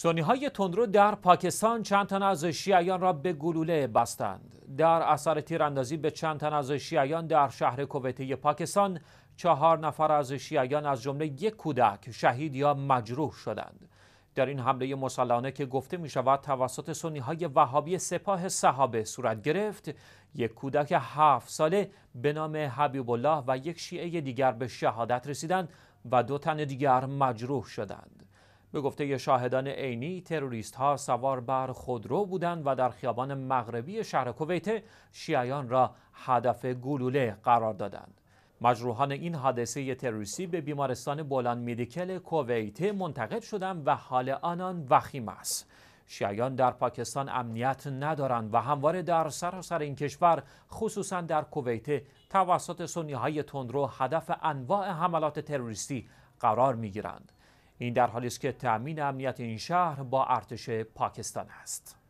سنی های تندرو در پاکستان چند تن از شیعیان را به گلوله بستند. در اثر تیراندازی به چند تن از شیعیان در شهر کویته پاکستان چهار نفر از شیعیان از جمله یک کودک شهید یا مجروح شدند. در این حمله مسلحانه که گفته می شود توسط سنی های وهابی سپاه صحابه صورت گرفت یک کودک هفت ساله به نام حبیب الله و یک شیعه دیگر به شهادت رسیدند و دو تن دیگر مجروح شدند. به گفته شاهدان عینی تروریست ها سوار بر خودرو بودند و در خیابان مغربی شهر کویت شیعیان را هدف گلوله قرار دادند مجروحان این حادثه تروریستی به بیمارستان بولان مدیکل کویت منتقل شدند و حال آنان وخیم است شیعیان در پاکستان امنیت ندارند و همواره در سراسر این کشور خصوصا در کویت توسط سنی های تندرو هدف انواع حملات تروریستی قرار می گیرند. این در حالی است که تأمین امنیت این شهر با ارتش پاکستان است